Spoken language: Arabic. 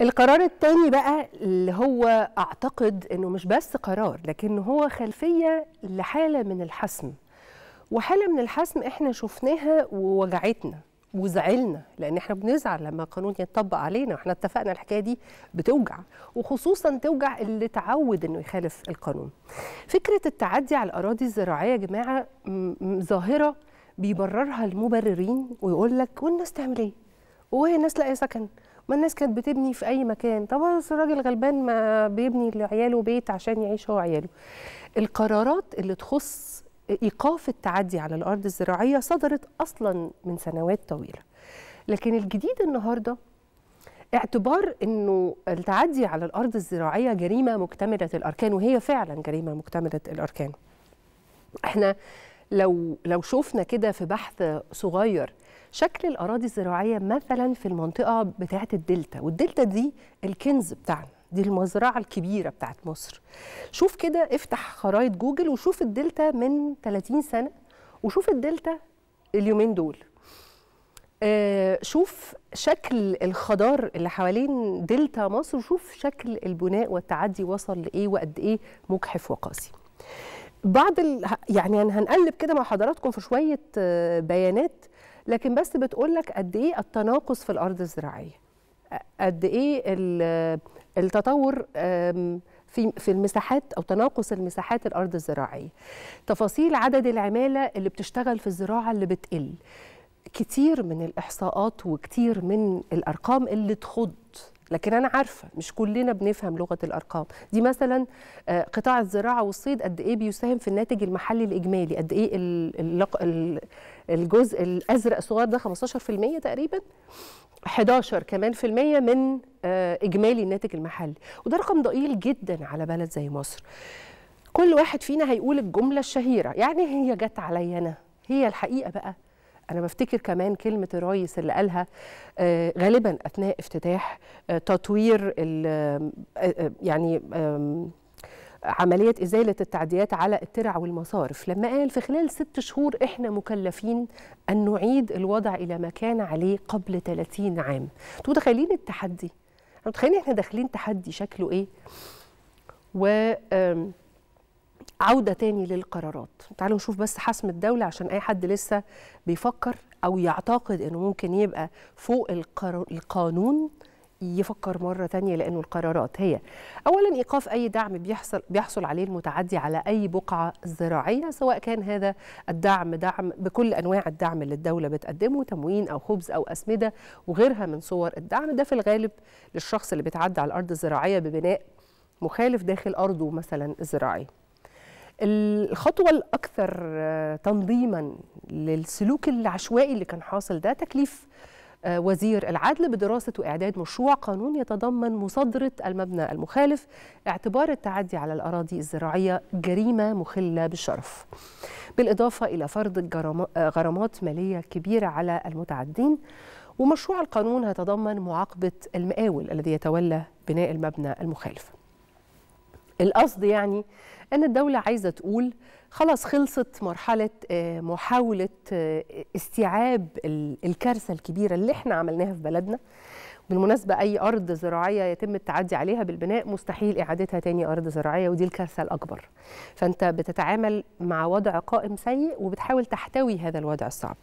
القرار الثاني بقى اللي هو اعتقد انه مش بس قرار لكن هو خلفيه لحاله من الحسم وحاله من الحسم احنا شفناها ووجعتنا وزعلنا لان احنا بنزعل لما قانون يتطبق علينا واحنا اتفقنا الحكايه دي بتوجع وخصوصا توجع اللي تعود انه يخالف القانون فكره التعدي على الاراضي الزراعيه يا جماعه ظاهره بيبررها المبررين ويقول لك والناس تعمل ايه وهي الناس لاقيه سكن ما الناس كانت بتبني في اي مكان طبعا الراجل غلبان ما بيبني لعياله بيت عشان يعيش هو وعياله القرارات اللي تخص ايقاف التعدي على الارض الزراعيه صدرت اصلا من سنوات طويله لكن الجديد النهارده اعتبار انه التعدي على الارض الزراعيه جريمه مكتمله الاركان وهي فعلا جريمه مكتمله الاركان احنا لو لو شفنا كده في بحث صغير شكل الاراضي الزراعيه مثلا في المنطقه بتاعه الدلتا والدلتا دي الكنز بتاعنا دي المزرعه الكبيره بتاعه مصر شوف كده افتح خرائط جوجل وشوف الدلتا من 30 سنه وشوف الدلتا اليومين دول آه شوف شكل الخضار اللي حوالين دلتا مصر وشوف شكل البناء والتعدي وصل لايه وقد ايه مجحف وقاسي بعض ال... يعني هنقلب كده مع حضراتكم في شويه آه، بيانات لكن بس بتقول لك قد ايه التناقص في الارض الزراعيه قد ايه التطور في في المساحات او تناقص المساحات الارض الزراعيه تفاصيل عدد العماله اللي بتشتغل في الزراعه اللي بتقل كتير من الاحصاءات وكتير من الارقام اللي تخض لكن انا عارفه مش كلنا بنفهم لغه الارقام دي مثلا آه، قطاع الزراعه والصيد قد ايه بيساهم في الناتج المحلي الاجمالي قد ايه الجزء الازرق الصغير ده 15% تقريبا 11 كمان في المية من آه، إجمالي الناتج المحلي وده رقم ضئيل جدا على بلد زي مصر كل واحد فينا هيقول الجملة الشهيرة يعني هي جت عليا أنا هي الحقيقة بقى انا بفتكر كمان كلمه الريس اللي قالها آه، غالبا اثناء افتتاح آه، تطوير آه، يعني عملية إزالة التعديات على الترع والمصارف لما قال في خلال ست شهور إحنا مكلفين أن نعيد الوضع إلى ما كان عليه قبل 30 عام أنتوا متخيلين التحدي متخيلين إحنا داخلين تحدي شكله إيه و عودة تاني للقرارات تعالوا نشوف بس حسم الدولة عشان أي حد لسه بيفكر أو يعتقد أنه ممكن يبقى فوق القانون يفكر مرة تانية لأنه القرارات هي أولا إيقاف أي دعم بيحصل, بيحصل عليه المتعدي على أي بقعة زراعية سواء كان هذا الدعم دعم بكل أنواع الدعم اللي الدولة بتقدمه تموين أو خبز أو أسمدة وغيرها من صور الدعم ده في الغالب للشخص اللي بيتعدى على الأرض الزراعية ببناء مخالف داخل أرضه مثلا الزراعية الخطوة الأكثر آه، تنظيما للسلوك العشوائي اللي كان حاصل ده تكليف آه، وزير العدل بدراسة وإعداد مشروع قانون يتضمن مصادرة المبنى المخالف اعتبار التعدي على الأراضي الزراعية جريمة مخلة بالشرف بالإضافة إلى فرض آه، غرامات مالية كبيرة على المتعدين ومشروع القانون هيتضمن معاقبة المقاول الذي يتولى بناء المبنى المخالف القصد يعني ان الدوله عايزه تقول خلاص خلصت مرحله آه، محاوله آه، استيعاب الكارثه الكبيره اللي احنا عملناها في بلدنا بالمناسبه اي ارض زراعيه يتم التعدي عليها بالبناء مستحيل اعادتها تاني ارض زراعيه ودي الكارثه الاكبر فانت بتتعامل مع وضع قائم سيء وبتحاول تحتوي هذا الوضع الصعب